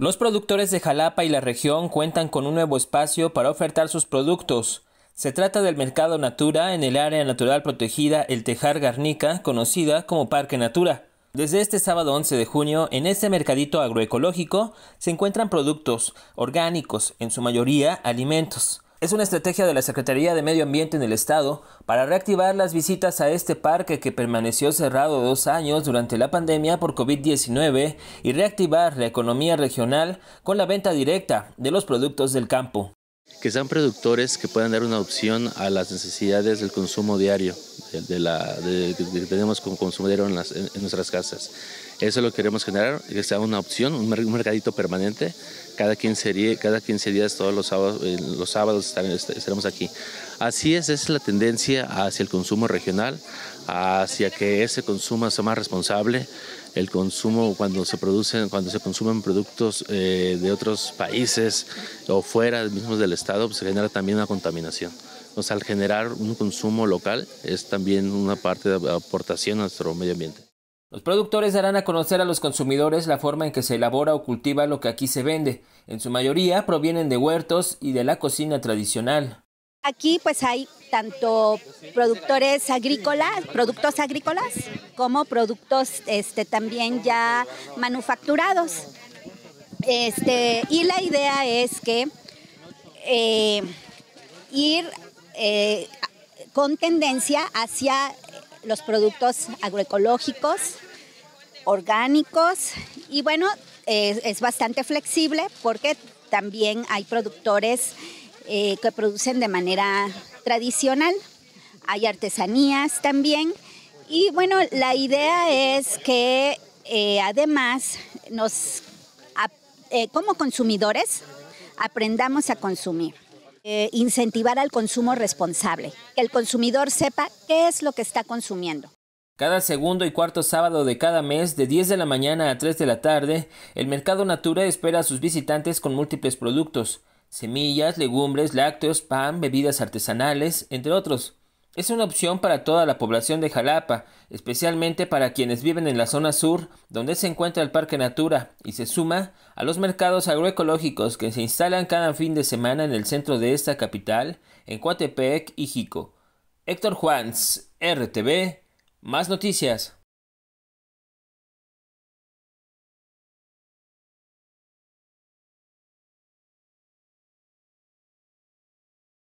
Los productores de Jalapa y la región cuentan con un nuevo espacio para ofertar sus productos. Se trata del Mercado Natura en el área natural protegida El Tejar Garnica, conocida como Parque Natura. Desde este sábado 11 de junio, en este mercadito agroecológico se encuentran productos orgánicos, en su mayoría alimentos. Es una estrategia de la Secretaría de Medio Ambiente en el Estado para reactivar las visitas a este parque que permaneció cerrado dos años durante la pandemia por COVID-19 y reactivar la economía regional con la venta directa de los productos del campo. Que sean productores que puedan dar una opción a las necesidades del consumo diario que tenemos como consumo en nuestras casas eso es lo que queremos generar, que sea una opción, un, mercadito permanente. Cada 15, días, cada 15 días, todos los sábados, eh, los sábados este, estaremos aquí. Así es, esa es la tendencia hacia el consumo regional, hacia que ese consumo sea más responsable. El consumo cuando se producen, cuando se consumen productos eh, de otros países o fuera mismos del estado, pues se genera también una contaminación. sea, al generar un consumo local es también una parte de aportación a nuestro medio ambiente. Los productores darán a conocer a los consumidores la forma en que se elabora o cultiva lo que aquí se vende. En su mayoría provienen de huertos y de la cocina tradicional. Aquí pues hay tanto productores agrícolas, productos agrícolas, como productos este, también ya manufacturados. Este, y la idea es que eh, ir eh, con tendencia hacia los productos agroecológicos, orgánicos y bueno, es, bastante flexible porque también hay productores eh, que producen de manera tradicional, hay artesanías también y bueno, la idea es que eh, además nos, eh, como consumidores, aprendamos a consumir. Eh, incentivar al consumo responsable, que el consumidor sepa qué es lo que está consumiendo. Cada segundo y cuarto sábado de cada mes, de 10 de la mañana a 3 de la tarde, el Mercado Natura espera a sus visitantes con múltiples productos, semillas, legumbres, lácteos, pan, bebidas artesanales, entre otros. Es una opción para toda la población de Jalapa, especialmente para quienes viven en la zona sur, donde se encuentra el Parque Natura, y se suma a los mercados agroecológicos que se instalan cada fin de semana en el centro de esta capital, en Coatepec y Jico. Héctor Juans, RTV, más noticias.